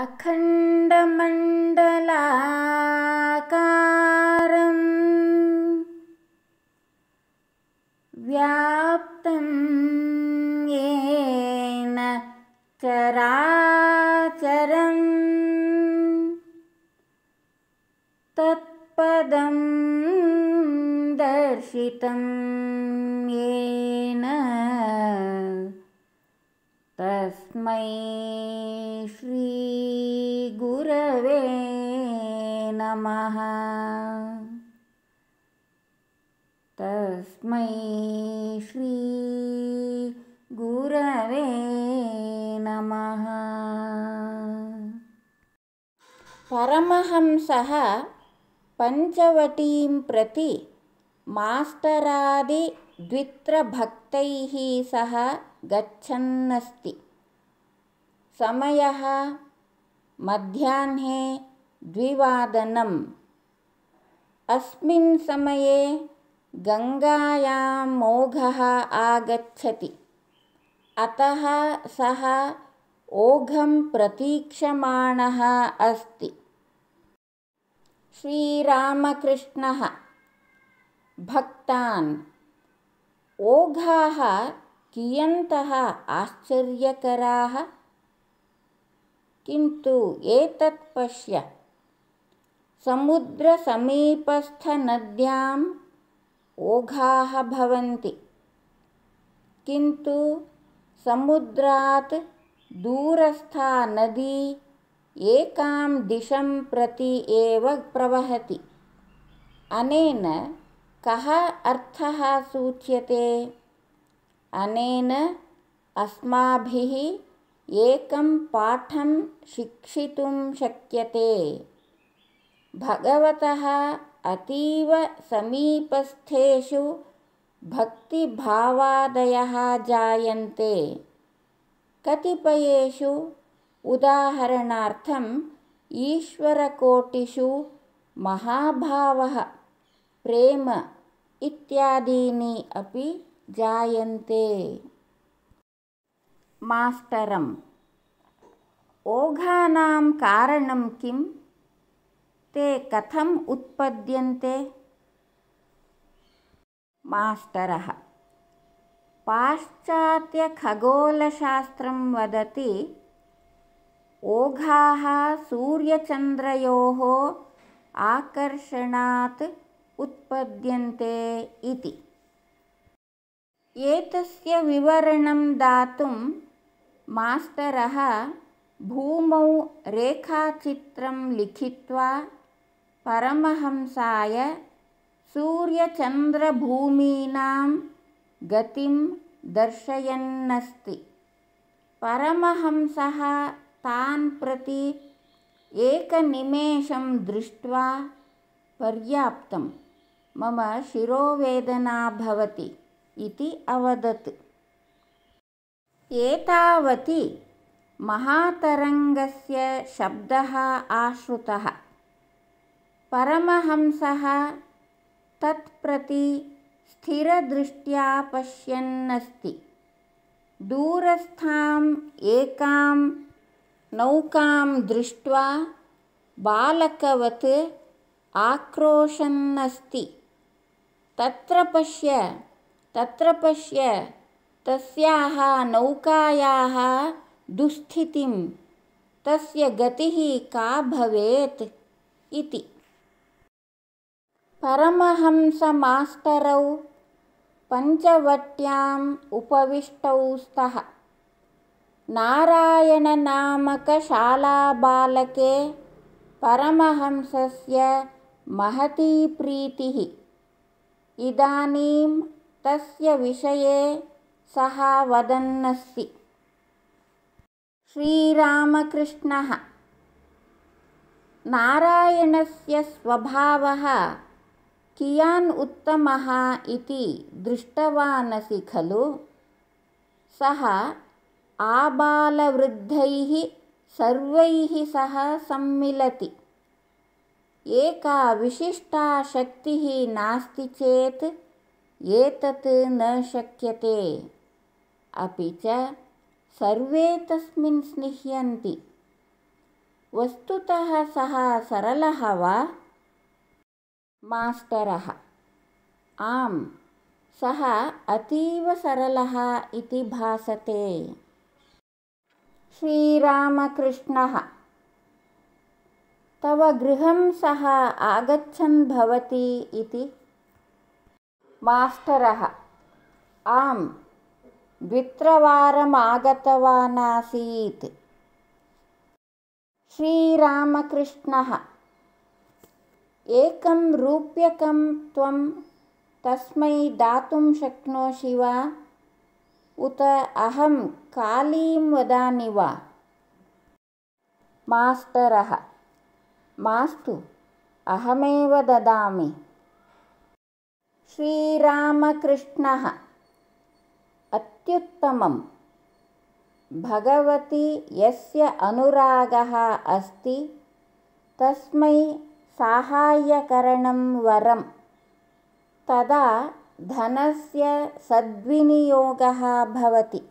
अखण्डमण्डलाकारम् व्याप्तं येन चराचरम् तत्पदं दर्शितं येन तस्मै श्रीगुरवे नमः तस्मै श्री गुरवे नमः परमहंसः पञ्चवटीं प्रति मास्टरादिद्वित्रभक्तैः सह गच्छन्नस्ति समयः मध्याह्ने द्विवादनम् अस्मिन् समये गङ्गायां मोघः आगच्छति अतः सः ओघं प्रतीक्षमाणः अस्ति श्रीरामकृष्णः भक्तान् ओघाः कियन्तः आश्चर्यकराः किन्तु एतत् पश्य समुद्रसमीपस्थनद्याम् ओघाः भवन्ति किन्तु समुद्रात् दूरस्था नदी एकां दिशं प्रति एव प्रवहति अनेन कः अर्थः सूच्यते अनेन अस्माभिः एकं पाठं शिक्षितुं शक्यते भगवतः अतीवसमीपस्थेषु भक्तिभावादयः जायन्ते कतिपयेषु उदाहरणार्थम् ईश्वरकोटिषु महाभावः प्रेम इत्यादीनि अपि जायन्ते मास्टरम् ओघानां कारणं किं ते कथम् उत्पद्यन्ते मास्टरः पाश्चात्यखगोलशास्त्रं वदति ओघाः सूर्यचन्द्रयोः आकर्षणात् उत्पद्यन्ते इति एतस्य विवरणं दातुं मास्तरः भूमौ रेखाचित्रं लिखित्वा परमहंसाय सूर्यचन्द्रभूमीनां गतिं दर्शयन्नस्ति परमहंसः तान् प्रति एकनिमेषं दृष्ट्वा पर्याप्तं मम शिरोवेदना भवति इति अवदत् एतावति महातरङ्गस्य शब्दः आश्रुतः परमहंसः तत्प्रति स्थिरदृष्ट्या पश्यन्नस्ति दूरस्थाम् एकां नौकां दृष्ट्वा बालकवत् आक्रोशन्नस्ति तत्र पश्य तत्र पश्य तस्याः नौकायाः दुःस्थितिं तस्य गतिः का भवेत् इति परमहंसमास्तरौ पञ्चवट्याम् उपविष्टौ स्तः नारायणनामकशालाबालके परमहंसस्य महती प्रीतिः इदानीं तस्य विषये सः वदन्नस्ति श्रीरामकृष्णः नारायणस्य स्वभावः कियान् उत्तमः इति दृष्टवानसि खलु सः आबालवृद्धैः सर्वैः सह सम्मिलति एका विशिष्टा शक्तिः नास्ति चेत् एतत् न शक्यते अपि च सर्वे तस्मिन् स्निह्यन्ति वस्तुतः सः सरलः वा मास्टरः आम् सः अतीवसरलः इति भासते श्रीरामकृष्णः तव गृहं सः आगच्छन् भवति इति मास्टरः आम् द्वित्रवारमागतवानासीत् आगतवान् आसीत् श्रीरामकृष्णः एकं रूप्यकं त्वं तस्मै दातुं शक्नोषि वा उत अहं कालीं वदानि वा मास्तरः मास्तु अहमेव ददामि श्रीरामकृष्णः अत्युत्तमं भगवती यस्य अनुरागः अस्ति तस्मै साहाय्यकरणं वरं तदा धनस्य सद्विनियोगः भवति